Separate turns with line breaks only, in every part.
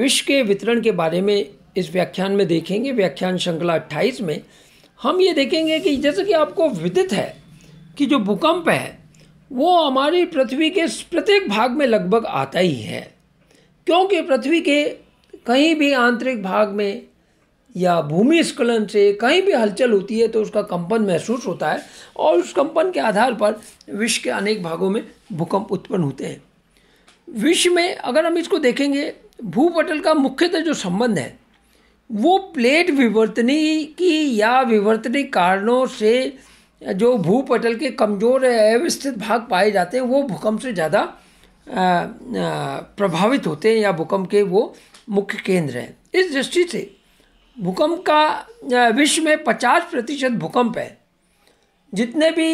विष के वितरण के बारे में इस व्याख्यान में देखेंगे व्याख्यान श्रृंखला अट्ठाईस में हम ये देखेंगे कि जैसे कि आपको विदित है कि जो भूकंप है वो हमारी पृथ्वी के प्रत्येक भाग में लगभग आता ही है क्योंकि पृथ्वी के कहीं भी आंतरिक भाग में या भूमि स्खलन से कहीं भी हलचल होती है तो उसका कंपन महसूस होता है और उस कंपन के आधार पर विश्व के अनेक भागों में भूकंप उत्पन्न होते हैं विश्व में अगर हम इसको देखेंगे भूपटल का मुख्यतः जो संबंध है वो प्लेट विवर्तनी की या विवर्तनी कारणों से जो भूपटल के कमज़ोर अवस्थित भाग पाए जाते हैं वो भूकंप से ज़्यादा प्रभावित होते हैं या भूकंप के वो मुख्य केंद्र हैं इस दृष्टि से भूकंप का विश्व में 50 प्रतिशत भूकंप है जितने भी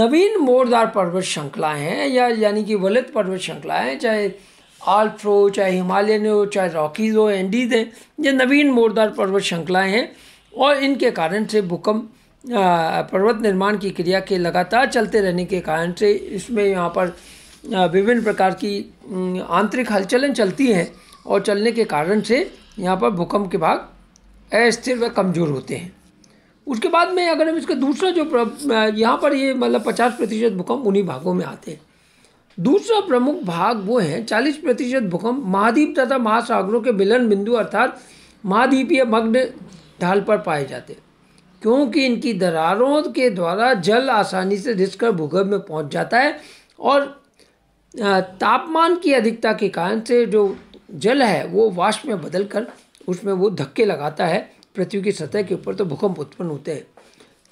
नवीन मोरदार पर्वत श्रृंखलाएँ हैं या यानी कि वलित पर्वत श्रृंखलाएँ चाहे आल्प हो चाहे हिमालयन हो चाहे रॉकीज़ हो एंडीज हैं ये नवीन मोरदार पर्वत श्रृंखलाएँ हैं और इनके कारण से भूकंप पर्वत निर्माण की क्रिया के लगातार चलते रहने के कारण से इसमें यहाँ पर विभिन्न प्रकार की आंतरिक हलचलें चलती हैं और चलने के कारण से यहाँ पर भूकंप के भाग अस्थिर व कमज़ोर होते हैं उसके बाद में अगर हम इसका दूसरा जो यहाँ पर ये मतलब पचास प्रतिशत भूकंप उन्हीं भागों में आते हैं दूसरा प्रमुख भाग वो है 40 प्रतिशत भूकंप महाद्वीप तथा महासागरों के मिलन बिंदु अर्थात महाद्वीपीय मग्न ढाल पर पाए जाते क्योंकि इनकी दरारों के द्वारा जल आसानी से रिसकर भूगर्भ में पहुंच जाता है और तापमान की अधिकता के कारण से जो जल है वो वाष्प में बदल कर उसमें वो धक्के लगाता है पृथ्वी की सतह के ऊपर तो भूकंप उत्पन्न होते हैं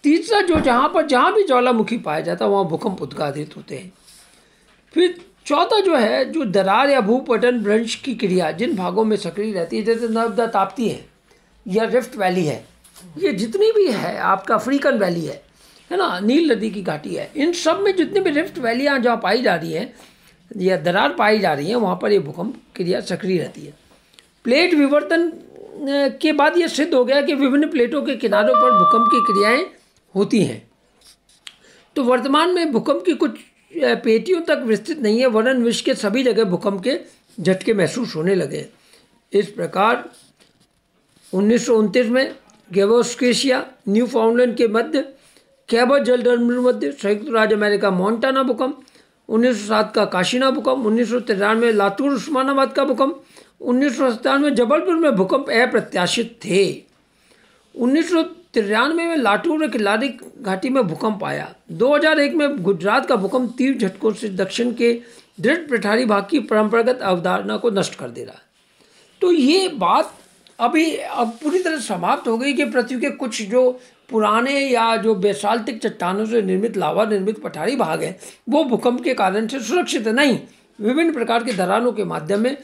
तीसरा जो जहाँ पर जहाँ भी ज्वालामुखी पाया जाता है वहाँ भूकंप उद्घाटित होते हैं फिर चौथा जो है जो दरार या भूपटन भ्रंश की क्रिया जिन भागों में सक्रिय रहती है जैसे नर्मदा ताप्ती है या रिफ्ट वैली है ये जितनी भी है आपका अफ्रीकन वैली है है ना नील नदी की घाटी है इन सब में जितनी भी रिफ्ट वैलियाँ जहाँ पाई जा रही हैं या दरार पाई जा रही हैं वहाँ पर ये भूकंप क्रिया सक्रिय रहती है प्लेट विवर्तन के बाद ये सिद्ध हो गया कि विभिन्न प्लेटों के किनारों पर भूकंप की क्रियाएँ होती हैं तो वर्तमान में भूकंप की कुछ पेटियों तक विस्तृत नहीं है वरन विश्व के सभी जगह भूकंप के झटके महसूस होने लगे इस प्रकार उन्नीस में गेवोस्केशिया न्यू फाउंडलैंड के मध्य कैबर जल मध्य संयुक्त राज्य अमेरिका मोन्टाना भूकंप 1907 का काशीना भूकंप उन्नीस तिरानवे लातूर उस्मानाबाद का भूकंप उन्नीस में जबलपुर में भूकंप अप्रत्याशित थे उन्नीस तिरानवे में लाटूर किलारी घाटी में भूकंप आया 2001 में गुजरात का भूकंप तीव्र झटकों से दक्षिण के दृढ़ पठारी भाग की परंपरागत अवधारणा को नष्ट कर दे रहा तो ये बात अभी अब पूरी तरह समाप्त हो गई कि पृथ्वी के कुछ जो पुराने या जो बेसाल्टिक चट्टानों से निर्मित लावा निर्मित पठारी भाग हैं वो भूकंप के कारण से सुरक्षित है नहीं विभिन्न प्रकार के दरारों के माध्यम में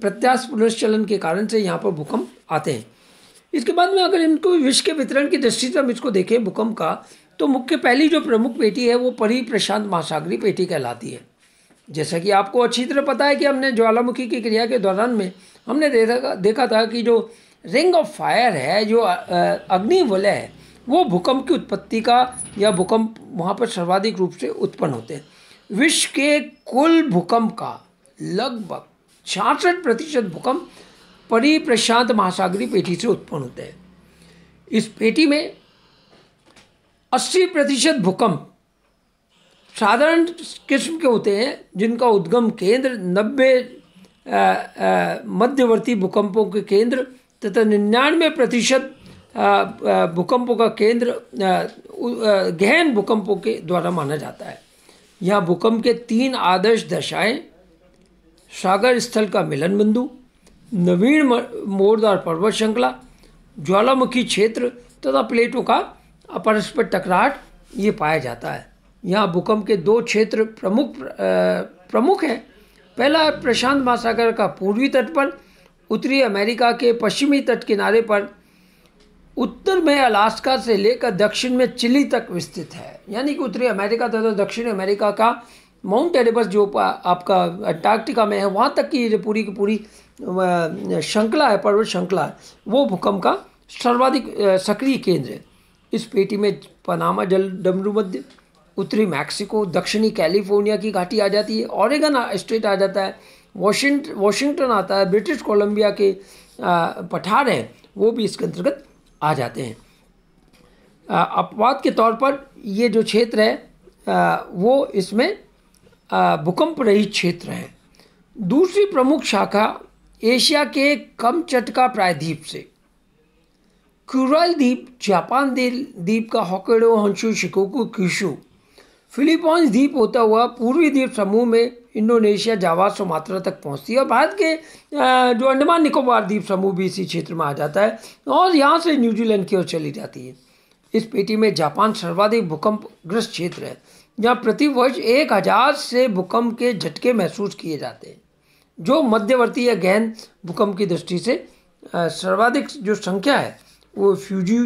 प्रत्यास पुनश्चलन के कारण से यहाँ पर भूकंप आते हैं इसके बाद में अगर इनको विश्व के वितरण की दृष्टि से हम इसको देखें भूकंप का तो मुख्य पहली जो प्रमुख पेटी है वो परी प्रशांत महासागरी पेटी कहलाती है जैसा कि आपको अच्छी तरह पता है कि हमने ज्वालामुखी की क्रिया के दौरान में हमने देखा देखा था कि जो रिंग ऑफ फायर है जो अग्नि वलय है वो भूकंप की उत्पत्ति का या भूकंप वहाँ पर सर्वाधिक रूप से उत्पन्न होते हैं विश्व के कुल भूकंप का लगभग छियासठ प्रतिशत भूकंप परिप्रशांत महासागरी पेटी से उत्पन्न होते हैं इस पेटी में 80 प्रतिशत भूकंप साधारण किस्म के होते हैं जिनका उद्गम केंद्र 90 मध्यवर्ती भूकंपों के केंद्र तथा निन्यानवे प्रतिशत भूकंपों का केंद्र गहन भूकंपों के द्वारा माना जाता है यहाँ भूकंप के तीन आदर्श दशाएं सागर स्थल का मिलन बिंदु नवीन मोरदार पर्वत श्रृंखला ज्वालामुखी क्षेत्र तथा प्लेटों का अपरस्पर टकराहट ये पाया जाता है यहाँ भूकंप के दो क्षेत्र प्रमुख प्रमुख हैं पहला प्रशांत महासागर का पूर्वी तट पर उत्तरी अमेरिका के पश्चिमी तट किनारे पर उत्तर में अलास्का से लेकर दक्षिण में चिली तक विस्तृत है यानी कि उत्तरी अमेरिका तथा दक्षिण अमेरिका का माउंट एडेबस जो आपका अंटार्कटिका में है वहाँ तक की पूरी की पूरी श्रृंखला है पर्वत श्रृंखला है वो भूकंप का सर्वाधिक सक्रिय केंद्र है इस पेटी में पनामा जल डमरू मध्य उत्तरी मैक्सिको दक्षिणी कैलिफोर्निया की घाटी आ जाती है ऑरेगन स्टेट आ जाता है वॉशिंग वॉशिंगटन आता है ब्रिटिश कोलंबिया के पठार हैं वो भी इसके अंतर्गत आ जाते हैं अपवाद के तौर पर ये जो क्षेत्र है वो इसमें भूकंप रही क्षेत्र है दूसरी प्रमुख शाखा एशिया के कम चटका प्रायद्वीप से क्यूरल द्वीप जापान द्वीप का Hokkaido Honshu Shikoku Kyushu Philippines द्वीप होता हुआ पूर्वी द्वीप समूह में इंडोनेशिया जावा सुमात्रा तक पहुंचती है और भारत के जो अंडमान निकोबार द्वीप समूह भी इसी क्षेत्र में आ जाता है और यहाँ से न्यूजीलैंड की ओर चली जाती है इस पेटी में जापान सर्वाधिक भूकंपग्रस्त क्षेत्र है जहाँ प्रतिवर्ष एक हज़ार से भूकंप के झटके महसूस किए जाते हैं जो मध्यवर्ती या गहन भूकंप की दृष्टि से सर्वाधिक जो संख्या है वो फ्यूजी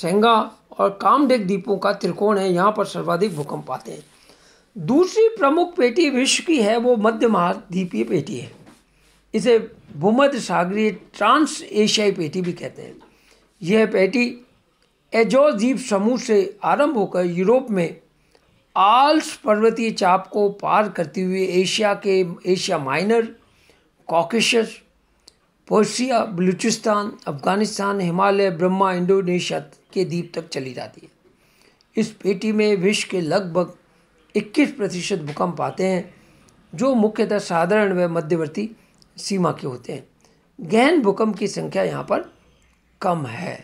सेंगा और कामडेक द्वीपों का त्रिकोण है यहाँ पर सर्वाधिक भूकंप आते हैं दूसरी प्रमुख पेटी विश्व की है वो मध्य महाद्वीपीय पेटी है इसे भूमध्य सागरीय ट्रांस एशियाई पेटी भी कहते हैं यह पेटी एजोस द्वीप समूह से आरंभ होकर यूरोप में आल्स पर्वतीय चाप को पार करते हुए एशिया के Asia Minor Caucasus Persia Baluchistan Afghanistan Himalaya Burma Indonesia के द्वीप तक चली जाती है इस पेटी में विश्व के लगभग 21 प्रतिशत भूकंप आते हैं जो मुख्यतः साधारण व मध्यवर्ती सीमा के होते हैं गहन भूकंप की संख्या यहाँ पर कम है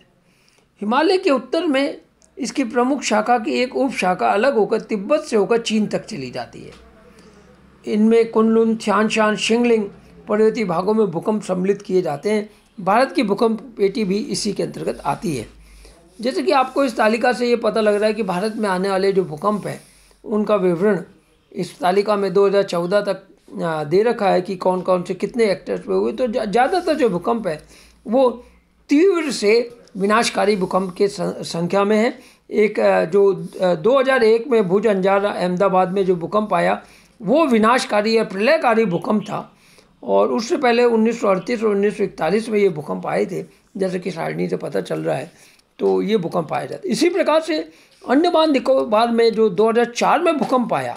हिमालय के उत्तर में इसकी प्रमुख शाखा की एक उप शाखा अलग होकर तिब्बत से होकर चीन तक चली जाती है इनमें कुनलुन थियानशान शिंगलिंग पर्वतीय भागों में भूकंप सम्मिलित किए जाते हैं भारत की भूकंप पेटी भी इसी के अंतर्गत आती है जैसे कि आपको इस तालिका से ये पता लग रहा है कि भारत में आने वाले जो भूकंप हैं उनका विवरण इस तालिका में 2014 तक दे रखा है कि कौन कौन से कितने एक्टर्स पे हुए तो ज़्यादातर जो भूकंप है वो तीव्र से विनाशकारी भूकंप के संख्या में है एक जो 2001 में भुज अंजार अहमदाबाद में जो भूकंप आया वो विनाशकारी या प्रलयकारी भूकंप था और उससे पहले उन्नीस और उन्नीस में ये भूकंप आए थे जैसे कि सारणी से पता चल रहा है तो ये भूकंप आया जाता इसी प्रकार से अंडमान निकोबार में जो 2004 में भूकंप आया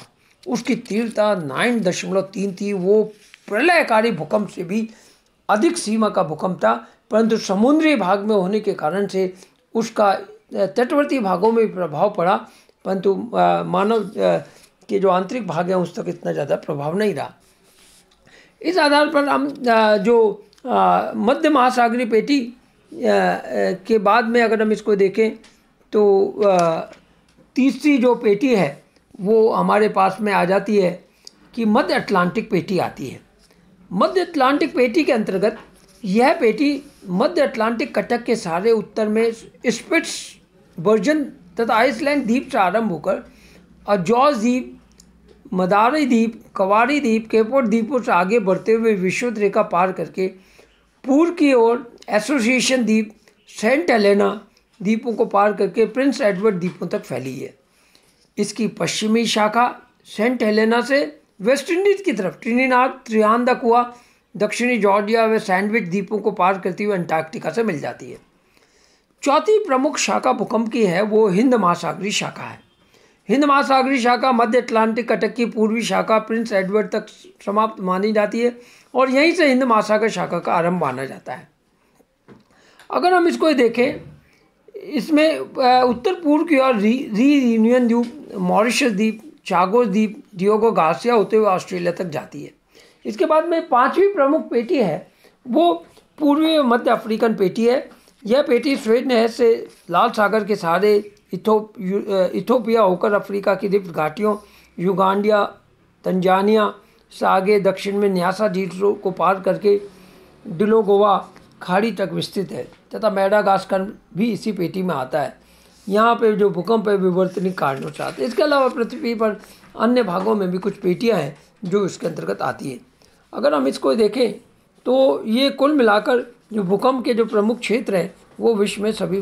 उसकी तीव्रता नाइन दशमलव तीन थी वो प्रलयकारी भूकंप से भी अधिक सीमा का भूकंप था परंतु समुद्री भाग में होने के कारण से उसका तटवर्ती भागों में प्रभाव पड़ा परंतु मानव के जो आंतरिक भाग हैं उस तक इतना ज़्यादा प्रभाव नहीं रहा इस आधार पर हम जो मध्य महासागरी पेटी के बाद में अगर हम इसको देखें तो तीसरी जो पेटी है वो हमारे पास में आ जाती है कि मध्य अटलांटिक पेटी आती है मध्य अटलांटिक पेटी के अंतर्गत यह पेटी मध्य अटलांटिक कटक के सारे उत्तर में स्पिट्स वर्जन तथा आइसलैंड द्वीप से आरंभ होकर अजॉस द्वीप मदारी द्वीप कवारी द्वीप केपोट द्वीपों से आगे बढ़ते हुए विश्वत रेखा पार करके पूर्व की ओर एसोसिएशन द्वीप सेंट एलेना द्वीपों को पार करके प्रिंस एडवर्ड द्वीपों तक फैली है इसकी पश्चिमी शाखा सेंट हेलेना से वेस्टइंडीज की तरफ ट्रिनिनाड त्रियान तक दक्षिणी जॉर्जिया व सैंडविच द्वीपों को पार करती हुई अंटार्कटिका से मिल जाती है चौथी प्रमुख शाखा भूकंप की है वो हिंद महासागरी शाखा है हिंद महासागरी शाखा मध्य अटलांटिक कटक की पूर्वी शाखा प्रिंस एडवर्ड तक समाप्त मानी जाती है और यहीं से हिंद महासागर शाखा का आरंभ माना जाता है अगर हम इसको देखें इसमें उत्तर पूर्व की ओर री यूनियन द्वीप मॉरिशस द्वीप चागोस द्वीप डियोगो गार्सिया होते हुए ऑस्ट्रेलिया तक जाती है इसके बाद में पांचवी प्रमुख पेटी है वो पूर्वी मध्य अफ्रीकन पेटी है यह पेटी स्वेद नहर से लाल सागर के सहारे इथोप इथोपिया होकर अफ्रीका की द्वीप घाटियों युगांडिया तंजानिया से आगे दक्षिण में न्यासा झील को पार करके डिलोगोवा खाड़ी तक विस्तृत है तथा मेडागास्कर भी इसी पेटी में आता है यहाँ पे जो भूकंप है विवर्तनी हैं इसके अलावा पृथ्वी पर अन्य भागों में भी कुछ पेटियाँ हैं जो इसके अंतर्गत आती है अगर हम इसको देखें तो ये कुल मिलाकर जो भूकंप के जो प्रमुख क्षेत्र हैं वो विश्व में सभी